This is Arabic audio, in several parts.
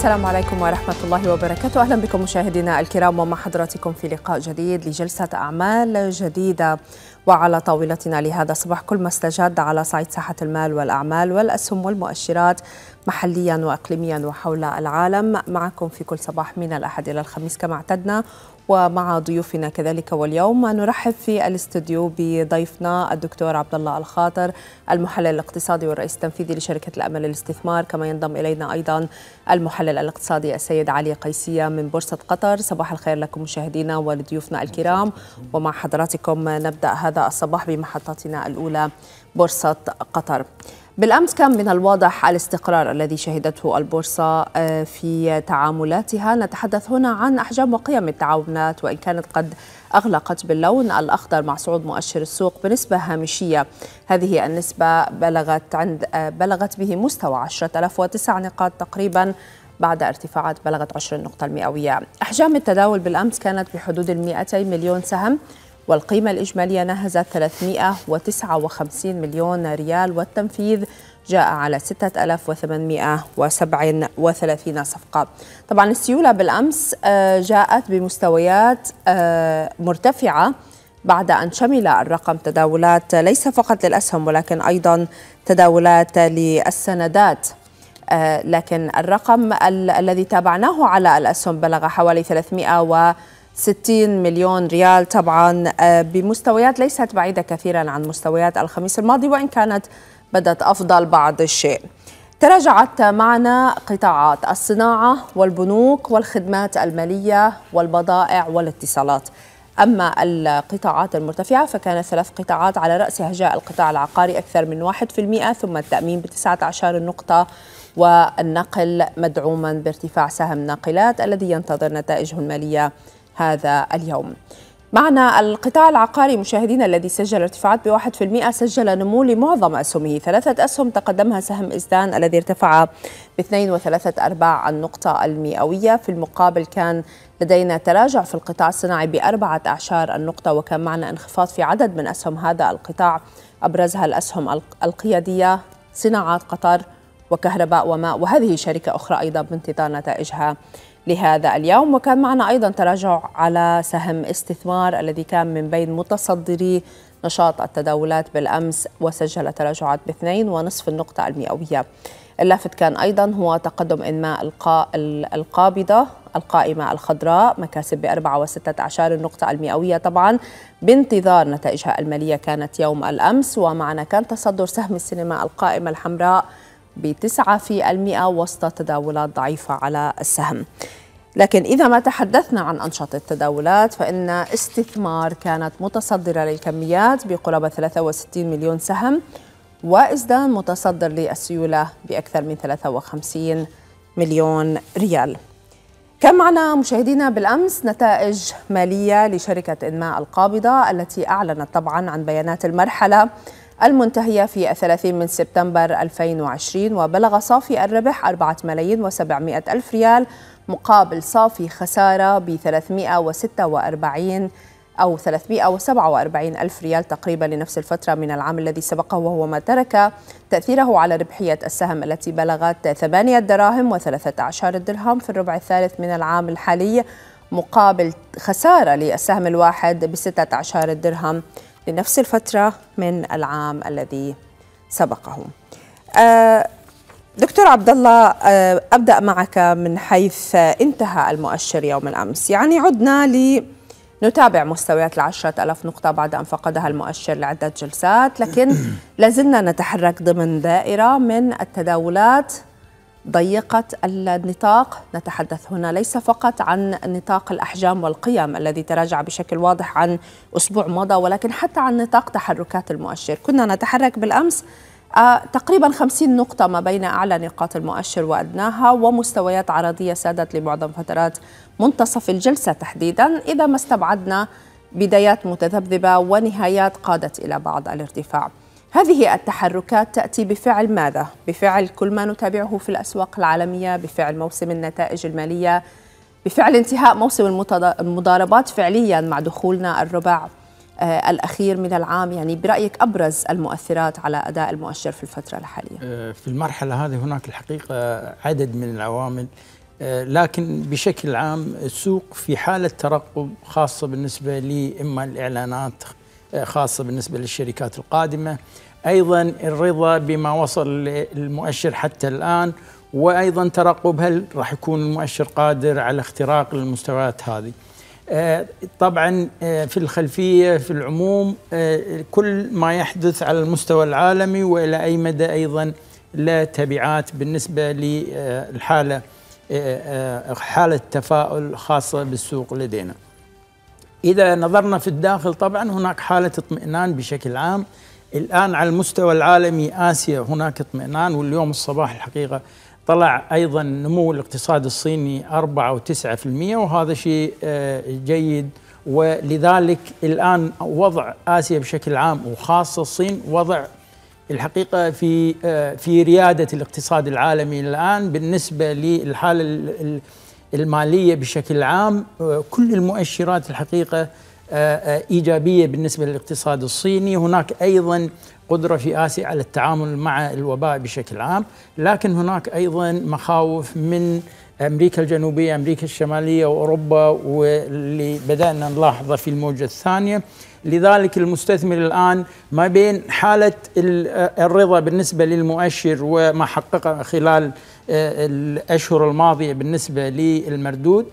السلام عليكم ورحمة الله وبركاته أهلا بكم مشاهدينا الكرام ومع حضراتكم في لقاء جديد لجلسة أعمال جديدة وعلى طاولتنا لهذا الصباح كل ما استجد على صعيد ساحة المال والأعمال والأسهم والمؤشرات محليا وإقليميا وحول العالم معكم في كل صباح من الأحد إلى الخميس كما اعتدنا ومع ضيوفنا كذلك واليوم نرحب في الاستوديو بضيفنا الدكتور عبد الله الخاطر المحلل الاقتصادي والرئيس التنفيذي لشركه الامل للاستثمار كما ينضم الينا ايضا المحلل الاقتصادي السيد علي قيسيه من بورصه قطر صباح الخير لكم مشاهدينا ولضيوفنا الكرام ومع حضراتكم نبدا هذا الصباح بمحطتنا الاولى بورصه قطر بالامس كان من الواضح الاستقرار الذي شهدته البورصه آه، في تعاملاتها نتحدث هنا عن احجام وقيم التعاونات وان كانت قد اغلقت باللون الاخضر مع صعود مؤشر السوق بنسبه هامشيه هذه النسبه بلغت عند آه، بلغت به مستوى 10009 نقاط تقريبا بعد ارتفاعات بلغت 20 نقطة المئوية أحجام التداول بالأمس كانت بحدود ال 200 مليون سهم والقيمة الإجمالية نهزت 359 مليون ريال والتنفيذ جاء على 6837 صفقة طبعا السيولة بالأمس آه، جاءت بمستويات آه، مرتفعة بعد أن شمل الرقم تداولات ليس فقط للأسهم ولكن أيضا تداولات للسندات آه، لكن الرقم ال الذي تابعناه على الأسهم بلغ حوالي 300 60 مليون ريال طبعا آه، بمستويات ليست بعيدة كثيرا عن مستويات الخميس الماضي وإن كانت بدت أفضل بعض الشيء تراجعت معنا قطاعات الصناعة والبنوك والخدمات المالية والبضائع والاتصالات أما القطاعات المرتفعة فكانت ثلاث قطاعات على رأسها جاء القطاع العقاري أكثر من 1% ثم التأمين ب 19 نقطة والنقل مدعوما بارتفاع سهم ناقلات الذي ينتظر نتائجه المالية هذا اليوم معنا القطاع العقاري مشاهدينا الذي سجل ارتفاعات ب 1% سجل نمو لمعظم أسهمه ثلاثة أسهم تقدمها سهم إزدان الذي ارتفع باثنين وثلاثة أرباع النقطة المئوية في المقابل كان لدينا تراجع في القطاع الصناعي بأربعة أعشار النقطة وكان معنا انخفاض في عدد من أسهم هذا القطاع أبرزها الأسهم القيادية صناعات قطر وكهرباء وماء وهذه شركة أخرى أيضا بانتظار نتائجها لهذا اليوم وكان معنا أيضا تراجع على سهم استثمار الذي كان من بين متصدري نشاط التداولات بالأمس وسجل تراجعات باثنين ونصف النقطة المئوية اللافت كان أيضا هو تقدم إنماء القابضة القائمة الخضراء مكاسب بأربعة وستة عشر النقطة المئوية طبعا بانتظار نتائجها المالية كانت يوم الأمس ومعنا كان تصدر سهم السينما القائمة الحمراء ب 9% وسط تداولات ضعيفة على السهم لكن إذا ما تحدثنا عن أنشطة التداولات فإن استثمار كانت متصدرة للكميات بقرابة 63 مليون سهم وازدان متصدر للسيولة بأكثر من 53 مليون ريال كان معنا مشاهدينا بالأمس نتائج مالية لشركة إنماء القابضة التي أعلنت طبعا عن بيانات المرحلة المنتهية في 30 من سبتمبر 2020 وبلغ صافي الربح 4 ملايين و700 ألف ريال مقابل صافي خسارة ب 346 أو 347 ألف ريال تقريبا لنفس الفترة من العام الذي سبقه وهو ما ترك تأثيره على ربحية السهم التي بلغت 8 دراهم و13 درهم في الربع الثالث من العام الحالي مقابل خسارة للسهم الواحد ب 16 درهم لنفس الفترة من العام الذي سبقه. آه، دكتور عبد الله آه، ابدا معك من حيث انتهى المؤشر يوم الامس، يعني عدنا لنتابع مستويات العشرة ألاف نقطة بعد أن فقدها المؤشر لعدة جلسات لكن لازلنا نتحرك ضمن دائرة من التداولات ضيقة النطاق نتحدث هنا ليس فقط عن نطاق الأحجام والقيم الذي تراجع بشكل واضح عن أسبوع مضى ولكن حتى عن نطاق تحركات المؤشر كنا نتحرك بالأمس آه، تقريبا 50 نقطة ما بين أعلى نقاط المؤشر وأدناها ومستويات عرضية سادت لمعظم فترات منتصف الجلسة تحديدا إذا ما استبعدنا بدايات متذبذبة ونهايات قادت إلى بعض الارتفاع هذه التحركات تأتي بفعل ماذا؟ بفعل كل ما نتابعه في الأسواق العالمية بفعل موسم النتائج المالية بفعل انتهاء موسم المضاربات فعليا مع دخولنا الربع آه، الأخير من العام يعني برأيك أبرز المؤثرات على أداء المؤشر في الفترة الحالية آه، في المرحلة هذه هناك الحقيقة عدد من العوامل آه، لكن بشكل عام السوق في حالة ترقب خاصة بالنسبة لإما الإعلانات آه، خاصة بالنسبة للشركات القادمة أيضا الرضا بما وصل للمؤشر حتى الآن وأيضا ترقب هل راح يكون المؤشر قادر على اختراق المستويات هذه آه، طبعا آه، في الخلفية في العموم كل ما يحدث على المستوى العالمي وإلى أي مدى أيضا له تبعات بالنسبة للحالة حالة تفاؤل خاصة بالسوق لدينا إذا نظرنا في الداخل طبعا هناك حالة اطمئنان بشكل عام الآن على المستوى العالمي آسيا هناك اطمئنان واليوم الصباح الحقيقة طلع أيضا نمو الاقتصاد الصيني 4 و9% وهذا شيء آه، جيد ولذلك الآن وضع آسيا بشكل عام وخاصة الصين وضع الحقيقة في آه، في ريادة الاقتصاد العالمي الآن بالنسبة للحالة الماليه بشكل عام آه، كل المؤشرات الحقيقه آه، آه، ايجابيه بالنسبه للاقتصاد الصيني، هناك ايضا قدره في اسيا على التعامل مع الوباء بشكل عام، لكن هناك ايضا مخاوف من امريكا الجنوبيه، امريكا الشماليه واوروبا واللي بدانا نلاحظه في الموجه الثانيه، لذلك المستثمر الان ما بين حاله الرضا بالنسبه للمؤشر وما حققه خلال الأشهر الماضية بالنسبة للمردود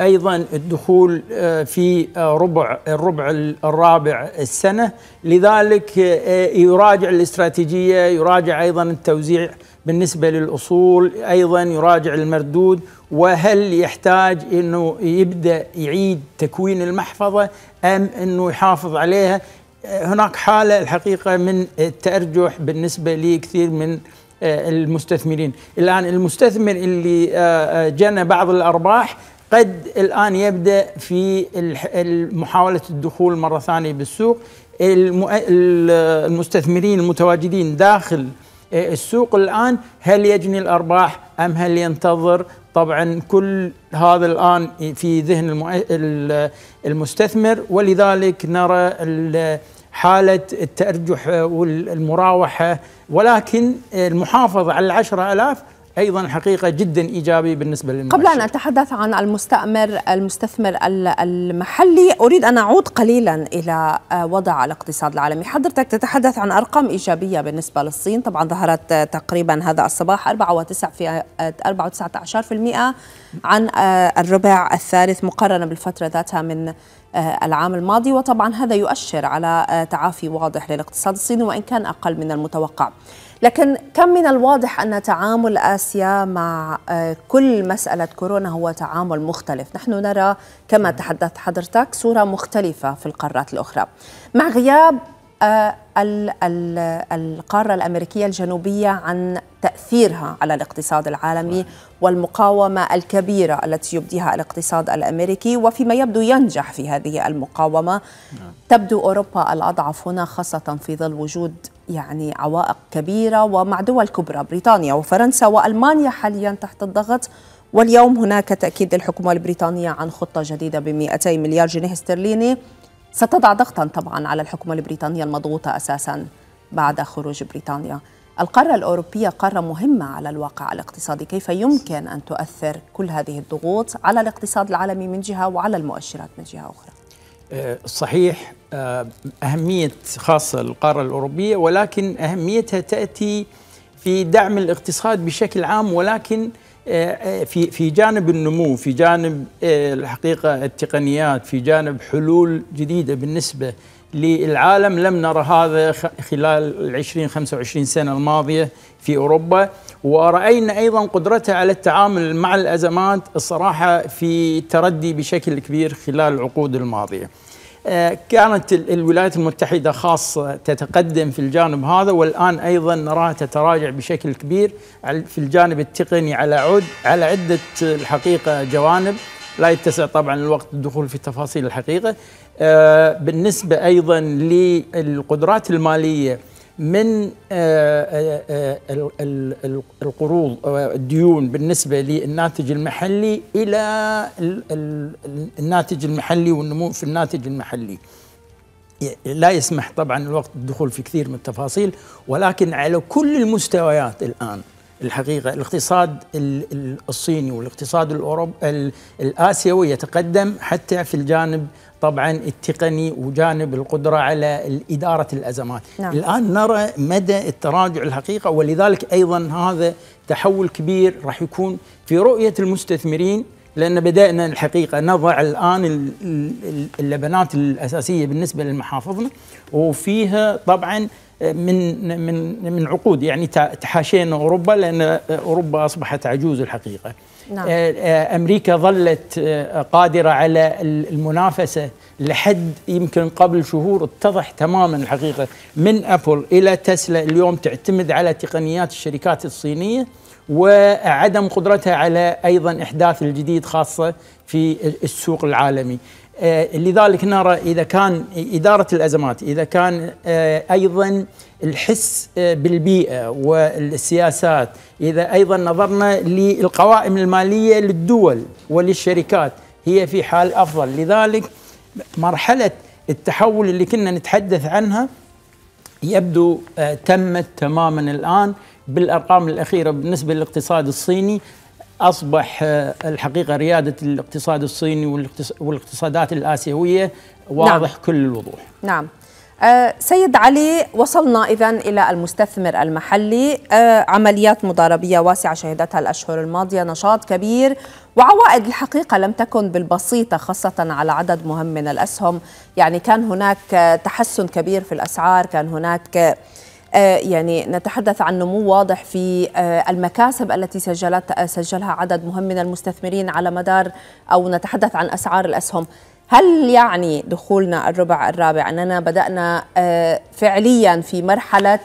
ايضا الدخول آه، في آه، ربع الربع الرابع السنه لذلك آه، يراجع الاستراتيجيه يراجع ايضا التوزيع بالنسبه للاصول ايضا يراجع المردود وهل يحتاج انه يبدا يعيد تكوين المحفظه ام انه يحافظ عليها هناك حاله الحقيقه من التارجح بالنسبه لكثير من آه، المستثمرين الآن المستثمر اللي آه، آه، جنى بعض الأرباح قد الآن يبدأ في محاولة الدخول مرة ثانية بالسوق المستثمرين المتواجدين داخل السوق الآن هل يجني الأرباح أم هل ينتظر طبعا كل هذا الآن في ذهن المستثمر ولذلك نرى حالة التأرجح والمراوحة ولكن المحافظة على العشرة ألاف ايضا حقيقه جدا ايجابي بالنسبه للمؤشر قبل ان اتحدث عن المستثمر المستثمر المحلي اريد ان اعود قليلا الى آه، وضع الاقتصاد العالمي حضرتك تتحدث عن ارقام ايجابيه بالنسبه للصين طبعا ظهرت آه، تقريبا هذا الصباح 4.9% آه، عن الربع الثالث مقارنه بالفتره ذاتها من آه، العام الماضي وطبعا هذا يؤشر على آه، تعافي واضح للاقتصاد الصيني وان كان اقل من المتوقع. لكن كم من الواضح ان تعامل اسيا مع آه، كل مساله كورونا هو تعامل مختلف، نحن نرى كما تحدثت حضرتك صوره مختلفه في القارات الاخرى. مع غياب القارة الأمريكية الجنوبية عن تأثيرها على الاقتصاد العالمي والمقاومة الكبيرة التي يبديها الاقتصاد الأمريكي وفيما يبدو ينجح في هذه المقاومة نعم. تبدو أوروبا الأضعف هنا خاصة في ظل وجود يعني عوائق كبيرة ومع دول كبرى بريطانيا وفرنسا وألمانيا حاليا تحت الضغط واليوم هناك تأكيد للحكومة البريطانية عن خطة جديدة ب 200 مليار جنيه استرليني ستضع ضغطا طبعا على الحكومة البريطانية المضغوطة أساسا بعد خروج بريطانيا القارة الأوروبية قارة مهمة على الواقع الاقتصادي كيف يمكن أن تؤثر كل هذه الضغوط على الاقتصاد العالمي من جهة وعلى المؤشرات من جهة أخرى آه، صحيح آه، أهمية خاصة القارة الأوروبية ولكن أهميتها تأتي في دعم الاقتصاد بشكل عام ولكن آه، في في جانب النمو في جانب الحقيقه التقنيات في جانب حلول جديده بالنسبه للعالم لم نرى هذا خلال العشرين خمسة وعشرين سنة الماضية في أوروبا ورأينا أيضا قدرتها على التعامل مع الأزمات الصراحة في تردي بشكل كبير خلال العقود الماضية آه، كانت الولايات المتحدة خاصة تتقدم في الجانب هذا والآن أيضا نراها تتراجع بشكل كبير في الجانب التقني على عد على عدة الحقيقة جوانب لا يتسع طبعا الوقت الدخول في تفاصيل الحقيقة آه، بالنسبة أيضا للقدرات المالية من آه، آه، القروض الديون بالنسبة للناتج المحلي إلى الناتج المحلي والنمو في الناتج المحلي لا يسمح طبعا الوقت الدخول في كثير من التفاصيل ولكن على كل المستويات الآن الحقيقة الاقتصاد الصيني والاقتصاد الآسيوي يتقدم حتى في الجانب طبعا التقني وجانب القدرة على إدارة الأزمات نعم. الآن نرى مدى التراجع الحقيقة ولذلك أيضا هذا تحول كبير راح يكون في رؤية المستثمرين لأن بدأنا الحقيقة نضع الآن اللبنات الأساسية بالنسبة لمحافظنا وفيها طبعا من من من عقود يعني تحاشينا اوروبا لان اوروبا اصبحت عجوز الحقيقه. نعم. آه، آه، امريكا ظلت آه، قادره على المنافسه لحد يمكن قبل شهور اتضح تماما الحقيقه من ابل الى تسلا اليوم تعتمد على تقنيات الشركات الصينيه وعدم قدرتها على ايضا احداث الجديد خاصه في السوق العالمي آه، لذلك نرى إذا كان إدارة الأزمات إذا كان آه، أيضا الحس آه، بالبيئة والسياسات إذا أيضا نظرنا للقوائم المالية للدول وللشركات هي في حال أفضل لذلك مرحلة التحول اللي كنا نتحدث عنها يبدو تمت تماما الآن بالارقام الاخيره بالنسبه للاقتصاد الصيني اصبح آه، الحقيقه رياده الاقتصاد الصيني والاقتصادات الاسيويه واضح نعم. كل الوضوح. نعم. آه، سيد علي وصلنا اذا الى المستثمر المحلي آه، عمليات مضاربيه واسعه شهدتها الاشهر الماضيه نشاط كبير وعوائد الحقيقه لم تكن بالبسيطه خاصه على عدد مهم من الاسهم يعني كان هناك تحسن كبير في الاسعار كان هناك آه، يعني نتحدث عن نمو واضح في آه، المكاسب التي سجلت آه، سجلها عدد مهم من المستثمرين على مدار او نتحدث عن اسعار الاسهم هل يعني دخولنا الربع الرابع اننا بدانا فعليا في مرحله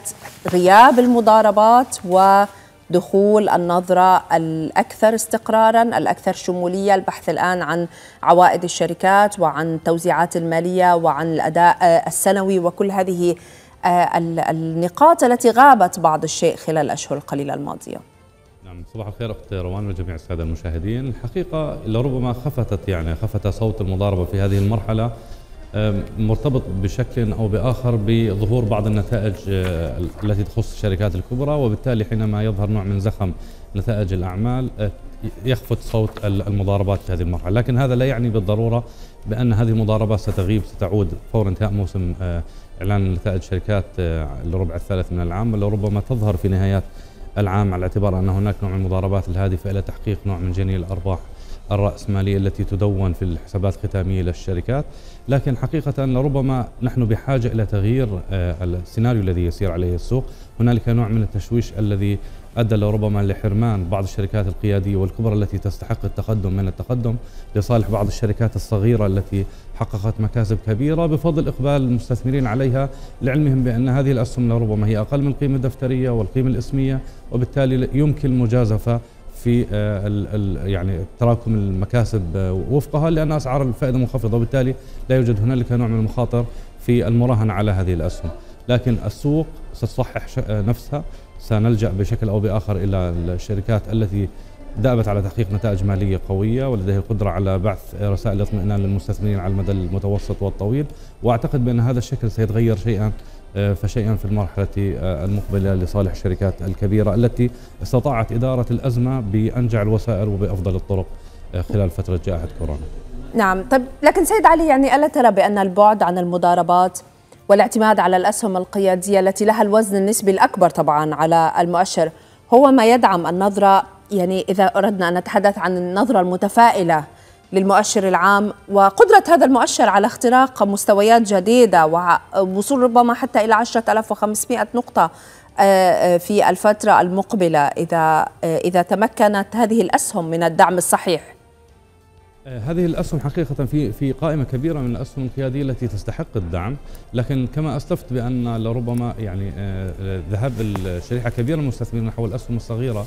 غياب المضاربات ودخول النظره الاكثر استقرارا الاكثر شموليه البحث الان عن عوائد الشركات وعن التوزيعات الماليه وعن الاداء السنوي وكل هذه آه، النقاط التي غابت بعض الشيء خلال الأشهر القليلة الماضية نعم صباح الخير أخت روان وجميع السادة المشاهدين الحقيقة لربما خفتت يعني خفت صوت المضاربة في هذه المرحلة مرتبط بشكل أو بآخر بظهور بعض النتائج آه، التي تخص الشركات الكبرى وبالتالي حينما يظهر نوع من زخم نتائج الأعمال آه، يخفت صوت المضاربات في هذه المرحلة لكن هذا لا يعني بالضرورة بأن هذه المضاربة ستغيب ستعود فور انتهاء موسم إعلان نتائج شركات الربع آه، الثالث من العام ولربما تظهر في نهايات العام على اعتبار أن هناك نوع من المضاربات الهادفة إلى تحقيق نوع من جني الأرباح الرأسمالية التي تدون في الحسابات الختامية للشركات لكن حقيقة لربما نحن بحاجة إلى تغيير آه، السيناريو الذي يسير عليه السوق هنالك نوع من التشويش الذي أدى لربما لحرمان بعض الشركات القيادية والكبرى التي تستحق التقدم من التقدم لصالح بعض الشركات الصغيرة التي حققت مكاسب كبيرة بفضل إقبال المستثمرين عليها لعلمهم بأن هذه الأسهم لربما هي أقل من القيمة الدفترية والقيمة الاسمية وبالتالي يمكن المجازفة في آه، يعني تراكم المكاسب آه، وفقها لأن أسعار الفائدة منخفضة وبالتالي لا يوجد هنالك نوع من المخاطر في المراهنة على هذه الأسهم لكن السوق ستصحح آه، نفسها سنلجأ بشكل أو بآخر إلى الشركات التي دأبت على تحقيق نتائج مالية قوية ولديه القدرة على بعث رسائل اطمئنان للمستثمرين على المدى المتوسط والطويل وأعتقد بأن هذا الشكل سيتغير شيئا آه، فشيئا في المرحلة آه، المقبلة لصالح الشركات الكبيرة التي استطاعت إدارة الأزمة بأنجع الوسائل وبأفضل الطرق آه، خلال فترة جائحة كورونا نعم طب لكن سيد علي يعني ألا ترى بأن البعد عن المضاربات والاعتماد على الأسهم القيادية التي لها الوزن النسبي الأكبر طبعا على المؤشر هو ما يدعم النظرة يعني إذا أردنا أن نتحدث عن النظرة المتفائلة للمؤشر العام وقدرة هذا المؤشر على اختراق مستويات جديدة ووصول ربما حتى إلى 10500 نقطة آه، آه، في الفترة المقبلة إذا آه، إذا تمكنت هذه الأسهم من الدعم الصحيح هذه الاسهم حقيقه في في قائمه كبيره من الاسهم القياديه التي تستحق الدعم، لكن كما اسلفت بان لربما يعني ذهاب الشريحه كبيره من المستثمرين نحو الاسهم الصغيره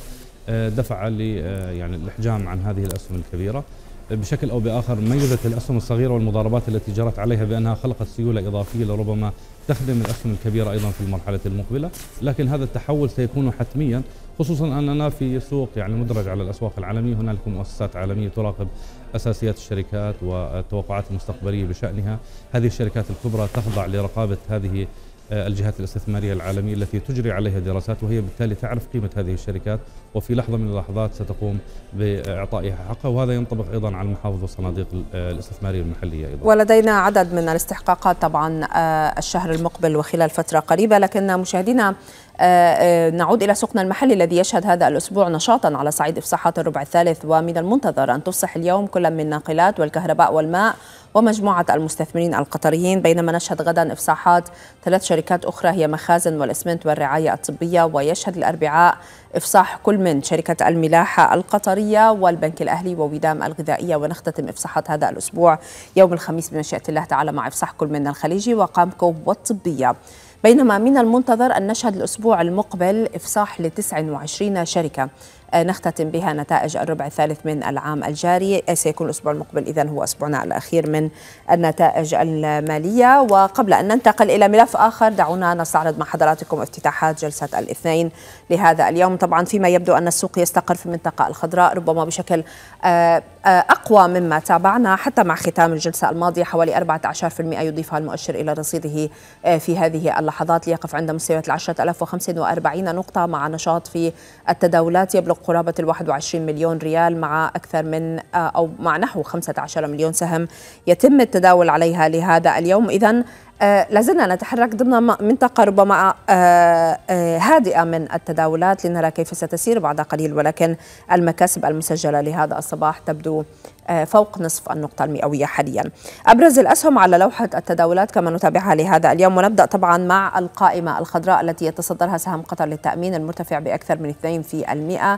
آه، دفع آه، يعني الاحجام عن هذه الاسهم الكبيره بشكل او باخر ميزت الاسهم الصغيره والمضاربات التي جرت عليها بانها خلقت سيوله اضافيه لربما تخدم الاسهم الكبيره ايضا في المرحله المقبله، لكن هذا التحول سيكون حتميا خصوصا اننا في سوق يعني مدرج على الاسواق العالميه، هنالك مؤسسات عالميه تراقب اساسيات الشركات والتوقعات المستقبليه بشانها، هذه الشركات الكبرى تخضع لرقابه هذه الجهات الاستثمارية العالمية التي تجري عليها دراسات وهي بالتالي تعرف قيمة هذه الشركات وفي لحظة من اللحظات ستقوم بإعطائها حقها وهذا ينطبق أيضا على المحافظ والصناديق الاستثمارية المحلية أيضا ولدينا عدد من الاستحقاقات طبعا آه، الشهر المقبل وخلال فترة قريبة لكن مشاهدينا آه، آه، نعود إلى سوقنا المحلي الذي يشهد هذا الأسبوع نشاطا على صعيد إفصاحات الربع الثالث ومن المنتظر أن تفصح اليوم كل من الناقلات والكهرباء والماء ومجموعة المستثمرين القطريين بينما نشهد غدا إفصاحات ثلاث شركات أخرى هي مخازن والإسمنت والرعاية الطبية ويشهد الأربعاء إفصاح كل من شركة الملاحة القطرية والبنك الأهلي وودام الغذائية ونختتم إفصاحات هذا الأسبوع يوم الخميس بمشيئة الله تعالى مع إفصاح كل من الخليجي وقامكو والطبية بينما من المنتظر أن نشهد الأسبوع المقبل إفصاح ل 29 شركة آه، نختتم بها نتائج الربع الثالث من العام الجاري آه، سيكون الأسبوع المقبل إذا هو أسبوعنا الأخير من النتائج المالية وقبل أن ننتقل إلى ملف آخر دعونا نستعرض مع حضراتكم افتتاحات جلسة الاثنين لهذا اليوم طبعا فيما يبدو أن السوق يستقر في المنطقة الخضراء ربما بشكل آه، أقوى مما تابعنا حتى مع ختام الجلسة الماضية حوالي 14% يضيفها المؤشر إلى رصيده في هذه اللحظات ليقف عند مستويات ال 10045 نقطة مع نشاط في التداولات يبلغ يبلغ قرابة ال 21 مليون ريال مع أكثر من آه، أو مع نحو 15 مليون سهم يتم التداول عليها لهذا اليوم إذا آه، لازلنا نتحرك ضمن منطقة ربما آه، آه، هادئة من التداولات لنرى كيف ستسير بعد قليل ولكن المكاسب المسجلة لهذا الصباح تبدو فوق نصف النقطة المئوية حاليا أبرز الأسهم على لوحة التداولات كما نتابعها لهذا اليوم ونبدأ طبعا مع القائمة الخضراء التي يتصدرها سهم قطر للتأمين المرتفع بأكثر من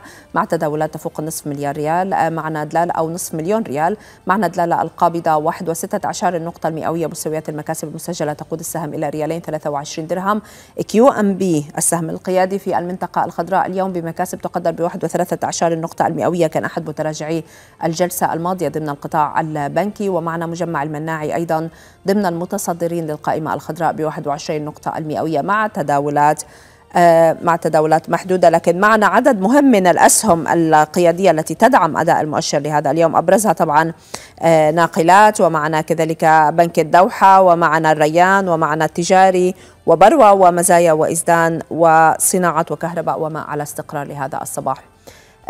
2% مع تداولات تفوق نصف مليار ريال معنا دلال أو نصف مليون ريال معنا دلالة القابضة 1.16 النقطة المئوية مستويات المكاسب المسجلة ولا تقود السهم إلى ريالين 23 درهم كيو أم بي السهم القيادي في المنطقة الخضراء اليوم بمكاسب تقدر ب 1.13 النقطة المئوية كان أحد متراجعي الجلسة الماضية ضمن القطاع البنكي ومعنا مجمع المناعي أيضا ضمن المتصدرين للقائمة الخضراء ب 21 نقطة المئوية مع تداولات آه، مع تداولات محدودة لكن معنا عدد مهم من الأسهم القيادية التي تدعم أداء المؤشر لهذا اليوم أبرزها طبعا آه، ناقلات ومعنا كذلك بنك الدوحة ومعنا الريان ومعنا التجاري وبروى ومزايا وإزدان وصناعة وكهرباء وما على استقرار لهذا الصباح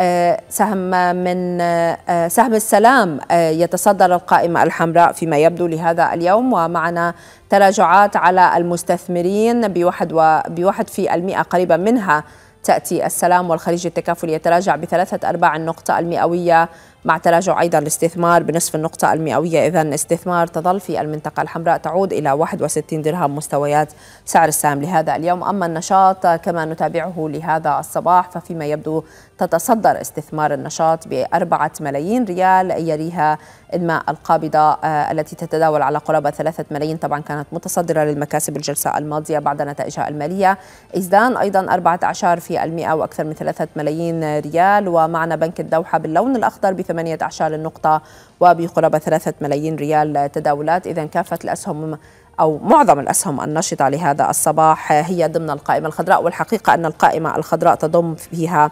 آه، سهم من آه، آه، سهم السلام يتصدر القائمة الحمراء فيما يبدو لهذا اليوم ومعنا تراجعات على المستثمرين بواحد بواحد في المئة قريبا منها تأتي السلام والخليج التكافلي يتراجع بثلاثة أرباع النقطة المئوية مع تراجع أيضا الاستثمار بنصف النقطة المئوية إذا استثمار تظل في المنطقة الحمراء تعود إلى 61 درهم مستويات سعر السهم لهذا اليوم أما النشاط كما نتابعه لهذا الصباح ففيما يبدو تتصدر استثمار النشاط بأربعة ملايين ريال يليها إنماء القابضة آه، التي تتداول على قرابة ثلاثة ملايين طبعا كانت متصدرة للمكاسب الجلسة الماضية بعد نتائجها المالية إزدان أيضا 14 في المئة وأكثر من ثلاثة ملايين ريال ومعنا بنك الدوحة باللون الأخضر ب 18 النقطة وبقرابة ثلاثة ملايين ريال تداولات إذا كافة الأسهم أو معظم الأسهم النشطة لهذا الصباح هي ضمن القائمة الخضراء والحقيقة أن القائمة الخضراء تضم فيها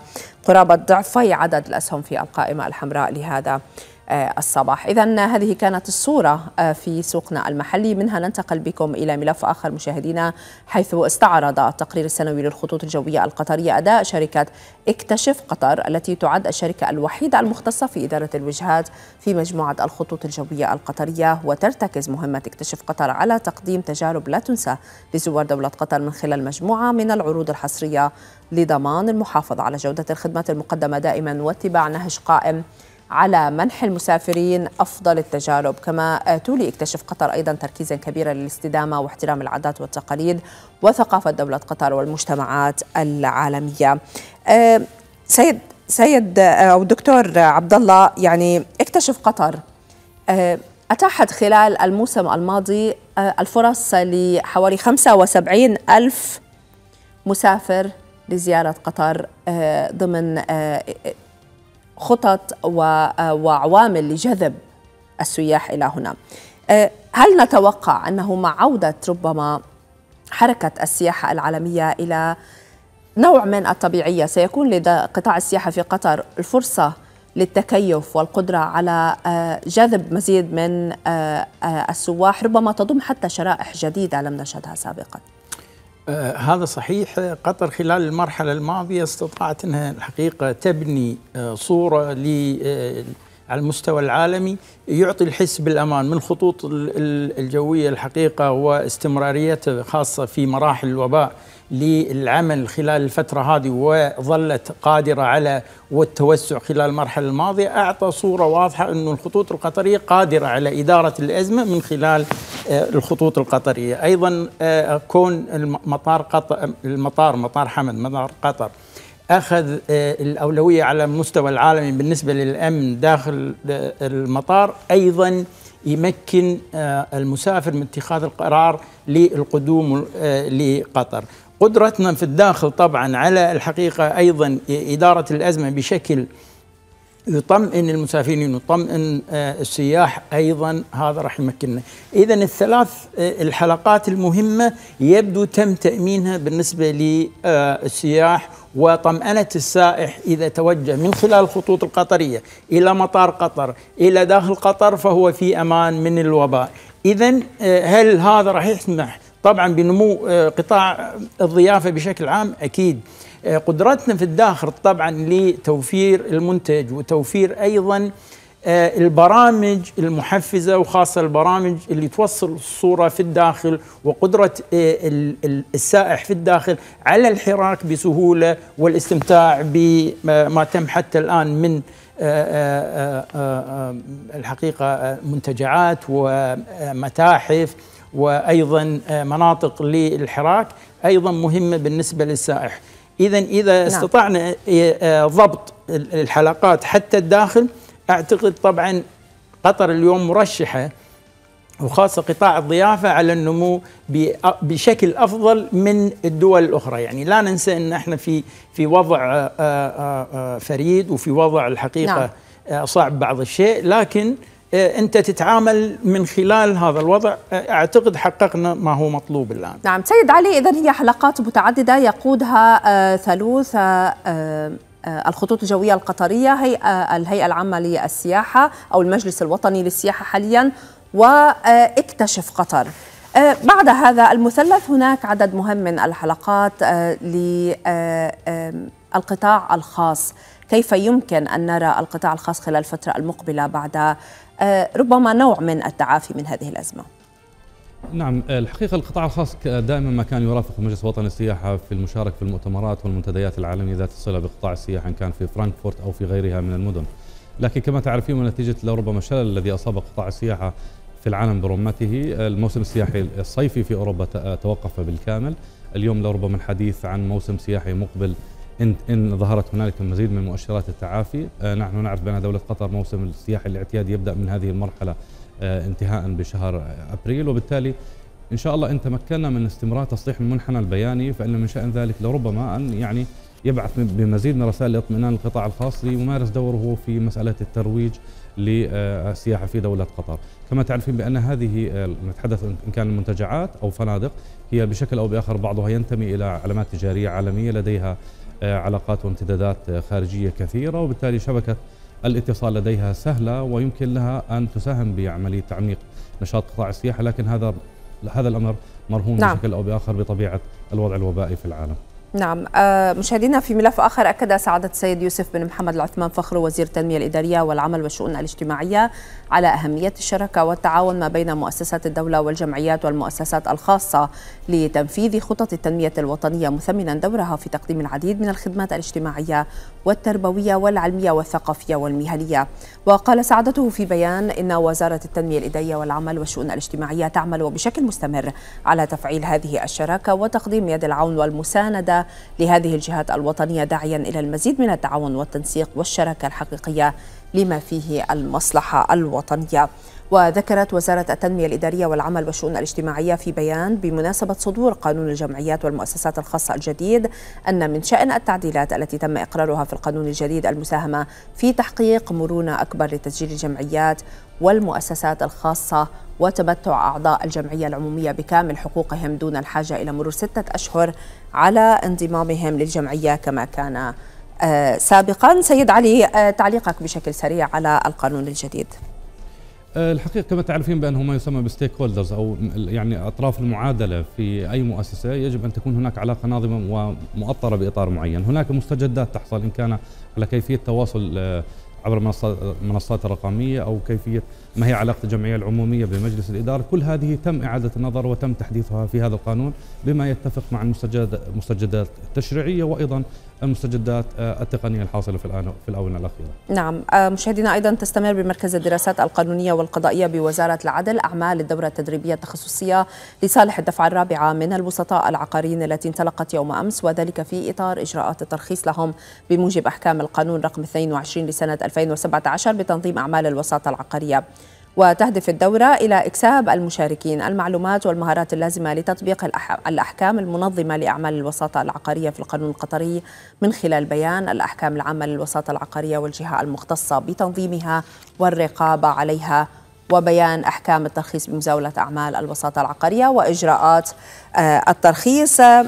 قرابة ضعفي عدد الأسهم في القائمة الحمراء لهذا آه، الصباح إذا هذه كانت الصورة آه، في سوقنا المحلي منها ننتقل بكم إلى ملف آخر مشاهدينا حيث استعرض التقرير السنوي للخطوط الجوية القطرية أداء شركة اكتشف قطر التي تعد الشركة الوحيدة المختصة في إدارة الوجهات في مجموعة الخطوط الجوية القطرية وترتكز مهمة اكتشف قطر على تقديم تجارب لا تنسى لزوار دولة قطر من خلال مجموعة من العروض الحصرية لضمان المحافظة على جودة الخدمات المقدمة دائما واتباع نهج قائم على منح المسافرين أفضل التجارب كما تولي اكتشف قطر أيضا تركيزا كبيرا للاستدامة واحترام العادات والتقاليد وثقافة دولة قطر والمجتمعات العالمية آه، سيد سيد آه، أو دكتور عبد الله يعني اكتشف قطر آه، أتاحت خلال الموسم الماضي الفرص لحوالي 75 ألف مسافر لزيارة قطر ضمن خطط آه، وعوامل لجذب السياح إلى هنا آه، هل نتوقع أنه مع عودة ربما حركة السياحة العالمية إلى نوع من الطبيعية سيكون لدى قطاع السياحة في قطر الفرصة للتكيف والقدرة على آه، جذب مزيد من السواح ربما تضم حتى شرائح جديدة لم نشهدها سابقاً آه، هذا صحيح قطر خلال المرحلة الماضية استطاعت أنها الحقيقة تبني آه، صورة ل آه، على المستوى العالمي يعطي الحس بالامان من خطوط الجويه الحقيقه واستمراريته خاصه في مراحل الوباء للعمل خلال الفتره هذه وظلت قادره على والتوسع خلال المرحله الماضيه اعطى صوره واضحه انه الخطوط القطريه قادره على اداره الازمه من خلال آه، الخطوط القطريه، ايضا آه، كون المطار قطر المطار مطار حمد مطار قطر أخذ آه، الأولوية على المستوى العالمي بالنسبة للأمن داخل آه، المطار أيضا يمكن آه، المسافر من اتخاذ القرار للقدوم لقطر قدرتنا في الداخل طبعا على الحقيقة أيضا إدارة الأزمة بشكل يطمئن المسافرين يطمئن آه، السياح ايضا هذا راح يمكننا اذا الثلاث آه، الحلقات المهمه يبدو تم تامينها بالنسبه للسياح آه، وطمأنة السائح إذا توجه من خلال الخطوط القطرية إلى مطار قطر إلى داخل قطر فهو في أمان من الوباء إذا هل هذا راح يسمح طبعا بنمو قطاع الضيافة بشكل عام أكيد آه، قدرتنا في الداخل طبعا لتوفير المنتج وتوفير ايضا آه، البرامج المحفزة وخاصة البرامج اللي توصل الصورة في الداخل وقدرة آه، السائح في الداخل على الحراك بسهولة والاستمتاع بما تم حتى الآن من الحقيقة منتجعات ومتاحف وأيضا مناطق للحراك أيضا مهمة بالنسبة للسائح إذا إذا نعم. استطعنا إيه، آه، ضبط الحلقات حتى الداخل أعتقد طبعا قطر اليوم مرشحة وخاصة قطاع الضيافة على النمو بشكل أفضل من الدول الأخرى يعني لا ننسى أن احنا في في وضع آه، آه، فريد وفي وضع الحقيقة نعم. صعب بعض الشيء لكن إيه، انت تتعامل من خلال هذا الوضع إيه، اعتقد حققنا ما هو مطلوب الان. نعم سيد علي اذا هي حلقات متعدده يقودها آه، ثالوث آه، آه، الخطوط الجوية القطرية هيئة الهيئة العامة للسياحة أو المجلس الوطني للسياحة حاليا واكتشف قطر بعد هذا المثلث هناك عدد مهم من الحلقات للقطاع الخاص كيف يمكن أن نرى القطاع الخاص خلال الفترة المقبلة بعد آه، ربما نوع من التعافي من هذه الأزمة نعم آه، الحقيقة القطاع الخاص دائما ما كان يرافق مجلس وطن السياحة في المشاركة في المؤتمرات والمنتديات العالمية ذات الصلة بقطاع السياحة إن كان في فرانكفورت أو في غيرها من المدن لكن كما تعرفين نتيجه لربما الشلل الذي أصاب قطاع السياحة في العالم برمته الموسم السياحي الصيفي في أوروبا توقف بالكامل اليوم لربما الحديث عن موسم سياحي مقبل إن, إن ظهرت هنالك مزيد من مؤشرات التعافي آه، نحن نعرف بأن دولة قطر موسم السياحة الاعتيادي يبدأ من هذه المرحلة آه، انتهاء بشهر أبريل وبالتالي إن شاء الله إن تمكنا من استمرار تصحيح المنحنى البياني فإن من شأن ذلك لربما أن يعني يبعث بمزيد من رسائل الاطمئنان القطاع الخاص ليمارس دوره في مسألة الترويج للسياحة في دولة قطر كما تعرفين بأن هذه آه، نتحدث إن كان المنتجعات أو فنادق هي بشكل أو بآخر بعضها ينتمي إلى علامات تجارية عالمية لديها علاقات وامتدادات خارجية كثيرة وبالتالي شبكة الاتصال لديها سهلة ويمكن لها أن تساهم بعملية تعميق نشاط قطاع السياحة لكن هذا هذا الأمر مرهون نعم. بشكل أو بآخر بطبيعة الوضع الوبائي في العالم نعم آه، مشاهدينا في ملف آخر أكد سعادة السيد يوسف بن محمد العثمان فخر وزير التنمية الإدارية والعمل والشؤون الاجتماعية على أهمية الشراكة والتعاون ما بين مؤسسات الدولة والجمعيات والمؤسسات الخاصة لتنفيذ خطط التنمية الوطنية مثمنا دورها في تقديم العديد من الخدمات الاجتماعية والتربوية والعلمية والثقافية والمهنية وقال سعادته في بيان إن وزارة التنمية الإدارية والعمل والشؤون الاجتماعية تعمل وبشكل مستمر على تفعيل هذه الشراكة وتقديم يد العون والمساندة لهذه الجهات الوطنية داعيا إلى المزيد من التعاون والتنسيق والشراكة الحقيقية لما فيه المصلحة الوطنية وذكرت وزارة التنمية الإدارية والعمل والشؤون الاجتماعية في بيان بمناسبة صدور قانون الجمعيات والمؤسسات الخاصة الجديد أن من شأن التعديلات التي تم إقرارها في القانون الجديد المساهمة في تحقيق مرونة أكبر لتسجيل الجمعيات والمؤسسات الخاصة وتمتع أعضاء الجمعية العمومية بكامل حقوقهم دون الحاجة إلى مرور ستة أشهر على انضمامهم للجمعية كما كان آه، سابقا سيد علي آه، تعليقك بشكل سريع على القانون الجديد آه، الحقيقه كما تعرفين بانه ما يسمى بستيك هولدرز او يعني اطراف المعادله في اي مؤسسه يجب ان تكون هناك علاقه ناظمه ومؤطره باطار معين، هناك مستجدات تحصل ان كان على كيفيه تواصل عبر منصات منصات او كيفيه ما هي علاقة الجمعية العمومية بمجلس الإدارة كل هذه تم إعادة النظر وتم تحديثها في هذا القانون بما يتفق مع المستجدات التشريعية وأيضا المستجدات آه، التقنية الحاصلة في الآن في الآونة الأخيرة نعم آه، مشاهدينا أيضا تستمر بمركز الدراسات القانونية والقضائية بوزارة العدل أعمال الدورة التدريبية التخصصية لصالح الدفعة الرابعة من الوسطاء العقاريين التي انطلقت يوم أمس وذلك في إطار إجراءات الترخيص لهم بموجب أحكام القانون رقم 22 لسنة 2017 بتنظيم أعمال الوساطة العقارية وتهدف الدورة إلى إكساب المشاركين المعلومات والمهارات اللازمة لتطبيق الأحكام المنظمة لأعمال الوساطة العقارية في القانون القطري من خلال بيان الأحكام العامة للوساطة العقارية والجهة المختصة بتنظيمها والرقابة عليها وبيان أحكام الترخيص بمزاولة أعمال الوساطة العقارية وإجراءات آه، الترخيص آه،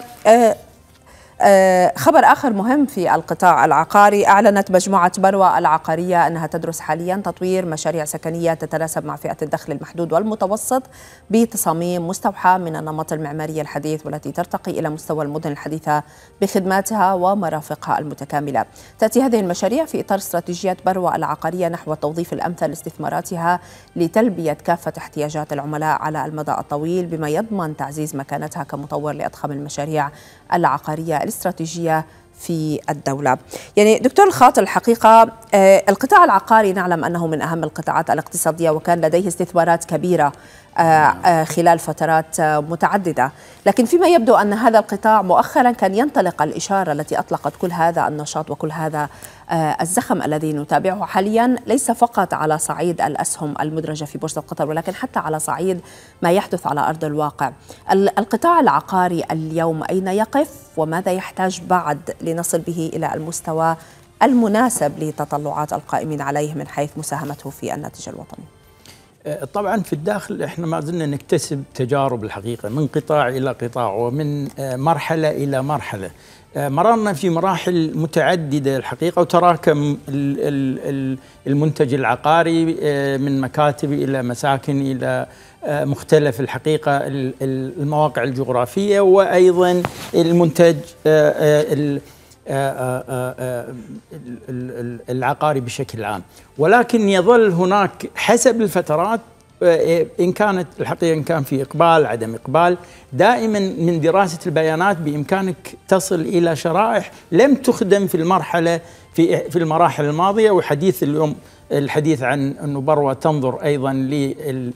آه، خبر آخر مهم في القطاع العقاري أعلنت مجموعة بروة العقارية أنها تدرس حاليا تطوير مشاريع سكنية تتناسب مع فئة الدخل المحدود والمتوسط بتصاميم مستوحاة من النمط المعماري الحديث والتي ترتقي إلى مستوى المدن الحديثة بخدماتها ومرافقها المتكاملة تأتي هذه المشاريع في إطار استراتيجية بروة العقارية نحو التوظيف الأمثل لاستثماراتها لتلبية كافة احتياجات العملاء على المدى الطويل بما يضمن تعزيز مكانتها كمطور لأضخم المشاريع العقارية estratégia. في الدولة يعني دكتور الخاط الحقيقة آه، القطاع العقاري نعلم أنه من أهم القطاعات الاقتصادية وكان لديه استثمارات كبيرة آه، آه، خلال فترات متعددة لكن فيما يبدو أن هذا القطاع مؤخرا كان ينطلق الإشارة التي أطلقت كل هذا النشاط وكل هذا الزخم الذي نتابعه حاليا ليس فقط على صعيد الأسهم المدرجة في بورصة قطر ولكن حتى على صعيد ما يحدث على أرض الواقع القطاع العقاري اليوم أين يقف وماذا يحتاج بعد لنصل به إلى المستوى المناسب لتطلعات القائمين عليه من حيث مساهمته في الناتج الوطني أه، طبعا في الداخل احنا ما زلنا نكتسب تجارب الحقيقه من قطاع الى قطاع ومن أه، مرحله الى مرحله أه، مررنا في مراحل متعدده الحقيقه وتراكم المنتج العقاري من مكاتب الى مساكن الى مختلف الحقيقه المواقع الجغرافيه وايضا المنتج آه، آه، آه، العقاري بشكل عام ولكن يظل هناك حسب الفترات إن كانت الحقيقة إن كان في إقبال عدم إقبال دائما من دراسة البيانات بإمكانك تصل إلى شرائح لم تخدم في المرحلة في في المراحل الماضية وحديث اليوم الحديث عن أنه بروة تنظر أيضا لل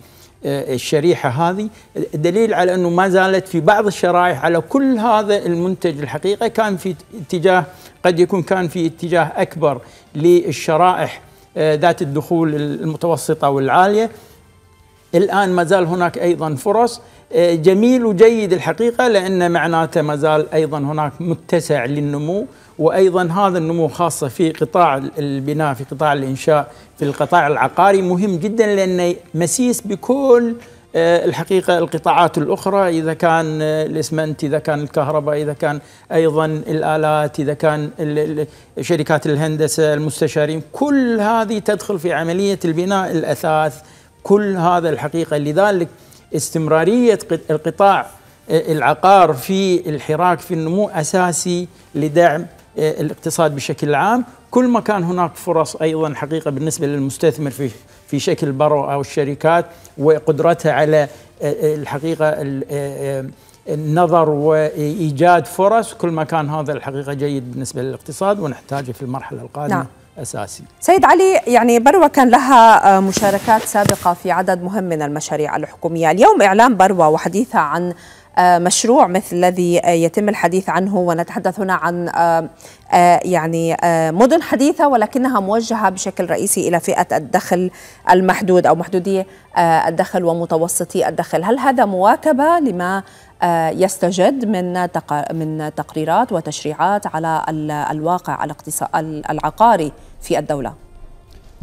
الشريحه هذه دليل على انه ما زالت في بعض الشرائح على كل هذا المنتج الحقيقه كان في اتجاه قد يكون كان في اتجاه اكبر للشرائح آه، ذات الدخول المتوسطه والعاليه الان ما زال هناك ايضا فرص آه، جميل وجيد الحقيقه لان معناته ما زال ايضا هناك متسع للنمو وايضا هذا النمو خاصه في قطاع البناء في قطاع الانشاء في القطاع العقاري مهم جدا لانه مسيس بكل آه، الحقيقه القطاعات الاخرى اذا كان آه، الاسمنت اذا كان الكهرباء اذا كان ايضا الالات اذا كان شركات الهندسه المستشارين كل هذه تدخل في عمليه البناء الاثاث كل هذا الحقيقه لذلك استمراريه القطاع آه، العقار في الحراك في النمو اساسي لدعم إيه، الاقتصاد بشكل عام كل ما كان هناك فرص أيضا حقيقة بالنسبة للمستثمر في في شكل برو أو الشركات وقدرتها على إيه، إيه، الحقيقة النظر وإيجاد فرص كل ما كان هذا الحقيقة جيد بالنسبة للاقتصاد ونحتاجه في المرحلة القادمة نعم. أساسي سيد علي يعني بروه كان لها آه، مشاركات سابقة في عدد مهم من المشاريع الحكومية اليوم إعلام بروه وحديثها عن آه، مشروع مثل الذي آه، يتم الحديث عنه ونتحدث هنا عن آه، يعني مدن حديثة ولكنها موجهة بشكل رئيسي إلى فئة الدخل المحدود أو محدودي الدخل ومتوسطي الدخل هل هذا مواكبة لما يستجد من من تقريرات وتشريعات على الواقع العقاري في الدولة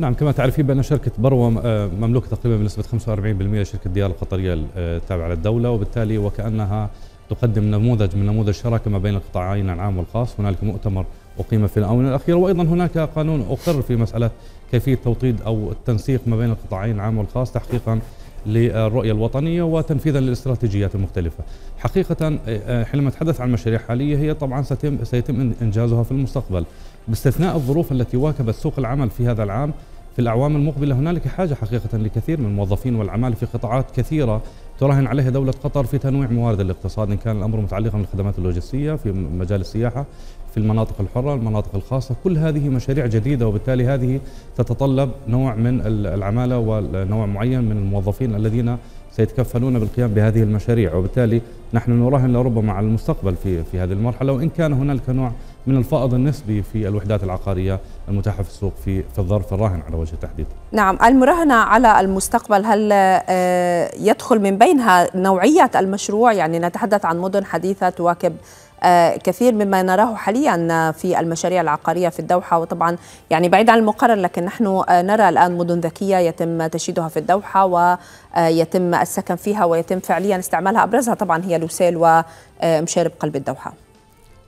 نعم كما تعرفين بأن شركة بروة آه، مملوكة تقريبا بنسبة 45% لشركة ديال القطرية آه، التابعة للدولة وبالتالي وكأنها تقدم نموذج من نموذج الشراكة ما بين القطاعين العام والخاص هنالك مؤتمر أقيم في الآونة الأخيرة وأيضا هناك قانون أقر في مسألة كيفية توطيد أو التنسيق ما بين القطاعين العام والخاص تحقيقا للرؤية الوطنية وتنفيذا للاستراتيجيات المختلفة حقيقة آه، حينما نتحدث عن مشاريع حالية هي طبعا سيتم, سيتم إنجازها في المستقبل باستثناء الظروف التي واكبت سوق العمل في هذا العام في الأعوام المقبلة هنالك حاجة حقيقة لكثير من الموظفين والعمال في قطاعات كثيرة تراهن عليها دولة قطر في تنويع موارد الاقتصاد إن كان الأمر متعلقا بالخدمات اللوجستية في مجال السياحة في المناطق الحرة المناطق الخاصة كل هذه مشاريع جديدة وبالتالي هذه تتطلب نوع من العمالة ونوع معين من الموظفين الذين سيتكفلون بالقيام بهذه المشاريع وبالتالي نحن نراهن لربما على المستقبل في في هذه المرحلة وإن كان هنالك نوع من الفائض النسبي في الوحدات العقارية المتاحة في السوق في في الظرف الراهن على وجه التحديد. نعم، المراهنة على المستقبل هل آه، يدخل من بينها نوعية المشروع؟ يعني نتحدث عن مدن حديثة تواكب آه، كثير مما نراه حاليا آه، في المشاريع العقاريه في الدوحه وطبعا يعني بعيد عن المقرر لكن نحن نرى الان مدن ذكيه يتم تشييدها في الدوحه ويتم السكن فيها ويتم فعليا استعمالها ابرزها طبعا هي لوسيل ومشارب قلب الدوحه.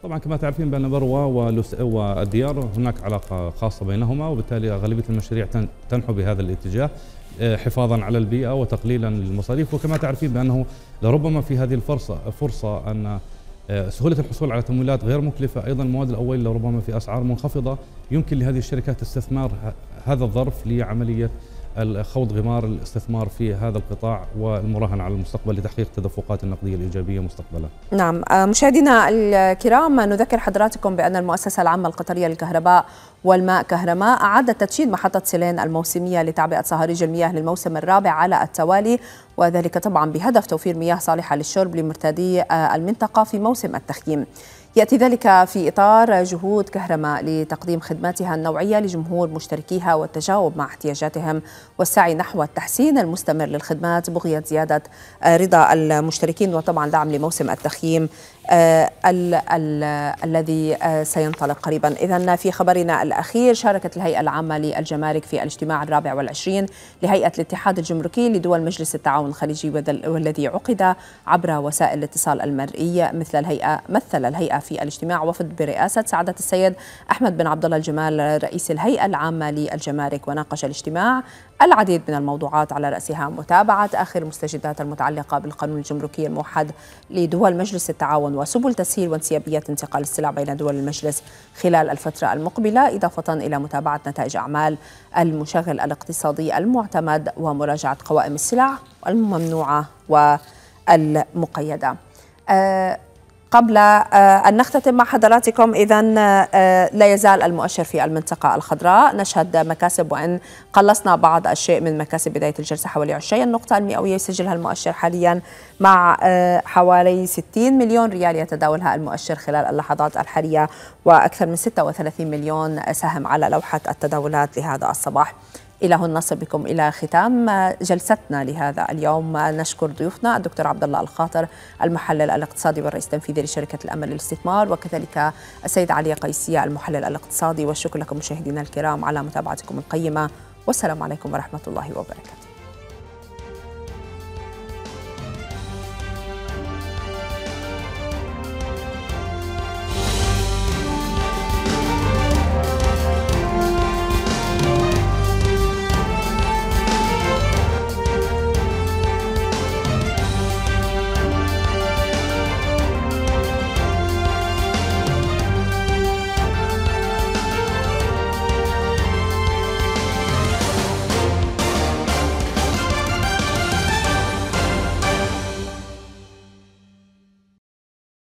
طبعا كما تعرفين بان بروا والديار هناك علاقه خاصه بينهما وبالتالي اغلبيه المشاريع تنحو بهذا الاتجاه آه، حفاظا على البيئه وتقليلا للمصاريف وكما تعرفين بانه لربما في هذه الفرصه فرصه ان آه، سهوله الحصول على تمويلات غير مكلفه ايضا المواد الاوليه لربما في اسعار منخفضه يمكن لهذه الشركات استثمار هذا الظرف لعمليه خوض غمار الاستثمار في هذا القطاع والمراهن على المستقبل لتحقيق التدفقات النقديه الايجابيه مستقبلا. نعم آه، مشاهدينا الكرام نذكر حضراتكم بان المؤسسه العامه القطريه للكهرباء والماء كهرماء اعادت تدشين محطه سيلين الموسميه لتعبئه صهاريج المياه للموسم الرابع على التوالي وذلك طبعا بهدف توفير مياه صالحه للشرب لمرتادي آه، المنطقه في موسم التخييم. يأتي ذلك في إطار جهود كهرماء لتقديم خدماتها النوعية لجمهور مشتركيها والتجاوب مع احتياجاتهم والسعي نحو التحسين المستمر للخدمات بغية زيادة رضا المشتركين وطبعا دعم لموسم التخييم آه، ال ال الذي آه، سينطلق قريبا إذا في خبرنا الأخير شاركت الهيئة العامة للجمارك في الاجتماع الرابع والعشرين لهيئة الاتحاد الجمركي لدول مجلس التعاون الخليجي والذي عقد عبر وسائل الاتصال المرئية مثل الهيئة مثل الهيئة في الاجتماع وفد برئاسة سعادة السيد أحمد بن عبد الله الجمال رئيس الهيئة العامة للجمارك وناقش الاجتماع العديد من الموضوعات على رأسها متابعة آخر المستجدات المتعلقة بالقانون الجمركي الموحد لدول مجلس التعاون وسبل تسهيل وانسيابية انتقال السلع بين دول المجلس خلال الفترة المقبلة إضافة إلى متابعة نتائج أعمال المشغل الاقتصادي المعتمد ومراجعة قوائم السلع الممنوعة والمقيدة. آه، قبل آه، أن نختتم مع حضراتكم إذا آه، آه، لا يزال المؤشر في المنطقة الخضراء نشهد مكاسب وإن قلصنا بعض الشيء من مكاسب بداية الجلسة حوالي 20 نقطة المئوية يسجلها المؤشر حاليا مع حوالي 60 مليون ريال يتداولها المؤشر خلال اللحظات الحالية وأكثر من 36 مليون سهم على لوحة التداولات لهذا الصباح إلى هنا نصل بكم إلى ختام جلستنا لهذا اليوم نشكر ضيوفنا الدكتور عبد الله الخاطر المحلل الاقتصادي والرئيس التنفيذي لشركة الأمل للاستثمار وكذلك السيد علي قيسية المحلل الاقتصادي والشكر لكم مشاهدينا الكرام على متابعتكم القيمة والسلام عليكم ورحمة الله وبركاته